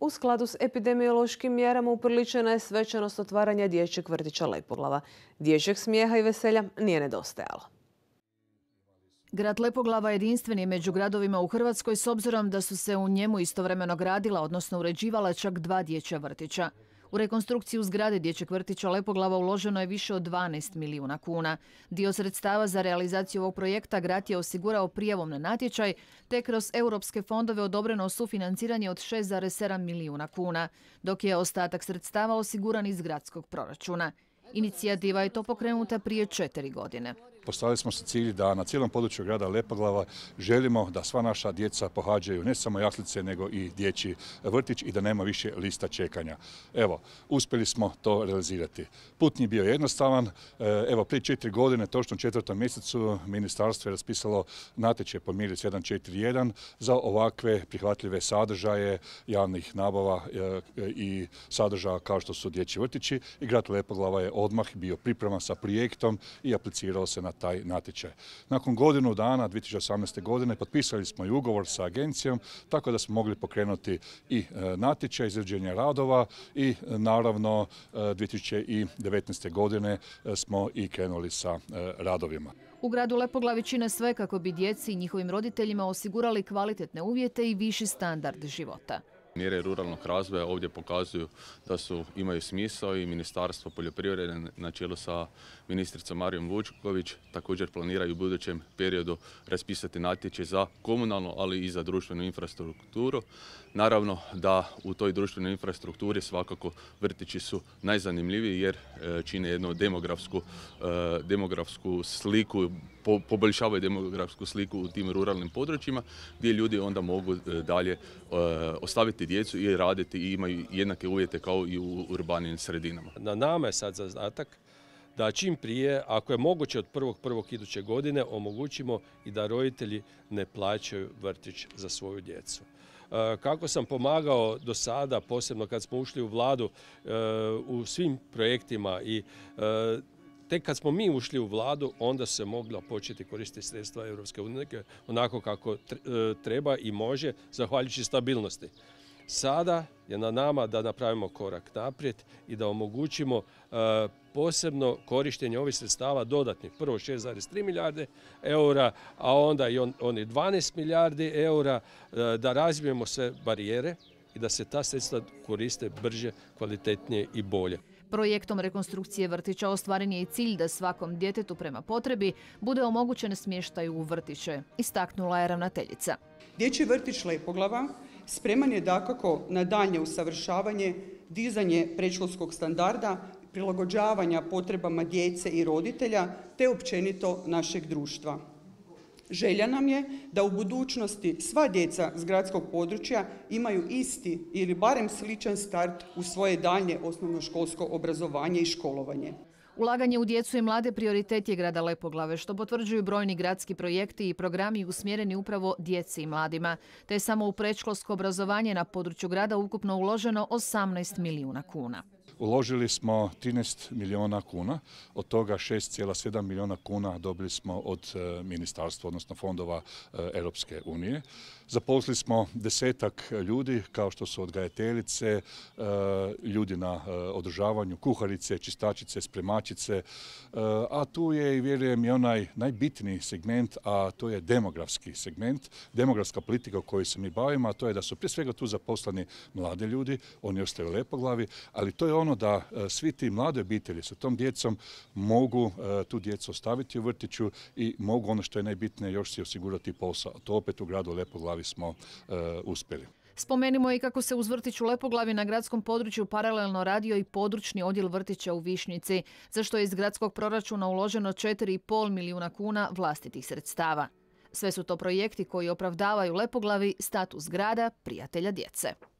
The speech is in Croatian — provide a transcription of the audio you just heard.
U skladu s epidemiološkim mjerama upriličena je svečanost otvaranja dječjeg vrtića Lepoglava. Dječjeg smijeha i veselja nije nedostajalo. Grad Lepoglava je jedinstveni među gradovima u Hrvatskoj s obzirom da su se u njemu istovremeno gradila, odnosno uređivala čak dva dječja vrtića. U rekonstrukciju zgrade dječjeg vrtića Lepoglava uloženo je više od 12 milijuna kuna. Dio sredstava za realizaciju ovog projekta grad je osigurao prijavom na natječaj, te kroz europske fondove odobreno sufinanciranje od 6,7 milijuna kuna, dok je ostatak sredstava osiguran iz gradskog proračuna. Inicijativa je to pokrenuta prije četiri godine. Postavili smo se cilj da na cijelom području grada Lepoglava želimo da sva naša djeca pohađaju ne samo jaslice nego i dječji vrtić i da nema više lista čekanja. Evo, uspjeli smo to realizirati. Put nije bio jednostavan. E, evo, prije četiri godine, točno u četvrtom mjesecu, ministarstvo je raspisalo natječaj po mjeri 741 za ovakve prihvatljive sadržaje javnih nabava e, i sadržaja kao što su dječji vrtići i grad Lepoglava je odmah bio pripreman sa projektom i aplicirao se na taj natječaj. Nakon godinu dana, 2018. godine, potpisali smo i ugovor sa agencijom, tako da smo mogli pokrenuti i e, natječaj izređenje radova i e, naravno 2019. E, godine smo i krenuli sa radovima. U gradu Lepoglavi čine sve kako bi djeci i njihovim roditeljima osigurali kvalitetne uvjete i viši standard života. Mjere ruralnog razvoja ovdje pokazuju da su, imaju smisao i Ministarstvo poljoprivrede na čelu sa ministricom Marijom Vučković također planiraju u budućem periodu raspisati natječaj za komunalnu, ali i za društvenu infrastrukturu. Naravno da u toj društvenoj infrastrukturi svakako vrtići su najzanimljiviji jer e, čine jednu demografsku, e, demografsku sliku poboljšavaju demografsku sliku u tim ruralnim područjima gdje ljudi onda mogu e, dalje e, ostaviti djecu i raditi i imaju jednake uvjete kao i u urbanim sredinama. Na nama je sad zadatak da čim prije, ako je moguće od prvog prvog iduće godine, omogućimo i da roditelji ne plaćaju vrtić za svoju djecu. E, kako sam pomagao do sada, posebno kad smo ušli u vladu, u svim projektima i Tek kad smo mi ušli u vladu, onda se mogla početi koristiti sredstva Europske unije onako kako e, treba i može, zahvaljujući stabilnosti. Sada je na nama da napravimo korak naprijed i da omogućimo e, posebno korištenje ovih sredstava dodatnih. Prvo 6,3 milijarde eura, a onda i oni 12 milijardi eura e, da razvijemo sve barijere i da se ta sredstva koriste brže, kvalitetnije i bolje. Projektom rekonstrukcije vrtića ostvaren je i cilj da svakom djetetu prema potrebi bude omogućen smještaj u vrtiće, istaknula je ravnateljica. Dječji vrtić Lepoglava spreman je dakako na dalje usavršavanje, dizanje predškolskog standarda, prilagođavanja potrebama djece i roditelja te općenito našeg društva. Želja nam je da u budućnosti sva djeca s gradskog područja imaju isti ili barem sličan start u svoje daljnje osnovnoškolsko obrazovanje i školovanje. Ulaganje u djecu i mlade prioritet je grada Lepoglave, što potvrđuju brojni gradski projekti i programi usmjereni upravo djeci i mladima, te je samo u predškolsko obrazovanje na području grada ukupno uloženo 18 milijuna kuna. Uložili smo 13 milijuna kuna, od toga 6,7 milijuna kuna dobili smo od e, ministarstva, odnosno fondova e, Europske unije. Zaposlili smo desetak ljudi, kao što su odgajateljice, e, ljudi na održavanju, kuharice, čistačice, spremačice, a tu je i vjerujem i onaj najbitniji segment, a to je demografski segment, demografska politika u kojoj se mi bavimo, a to je da su prije svega tu zaposleni mladi ljudi, oni ostaju lepo glavi, ali to je ono ono da e, svi ti mlade obitelji sa tom djecom mogu e, tu djecu ostaviti u vrtiću i mogu ono što je najbitnije još si osigurati posao. To opet u gradu Lepoglavi smo e, uspjeli. Spomenimo i kako se uz vrtiću Lepoglavi na gradskom području paralelno radio i područni odjel vrtića u Višnjici, za što je iz gradskog proračuna uloženo 4,5 milijuna kuna vlastitih sredstava. Sve su to projekti koji opravdavaju Lepoglavi status grada prijatelja djece.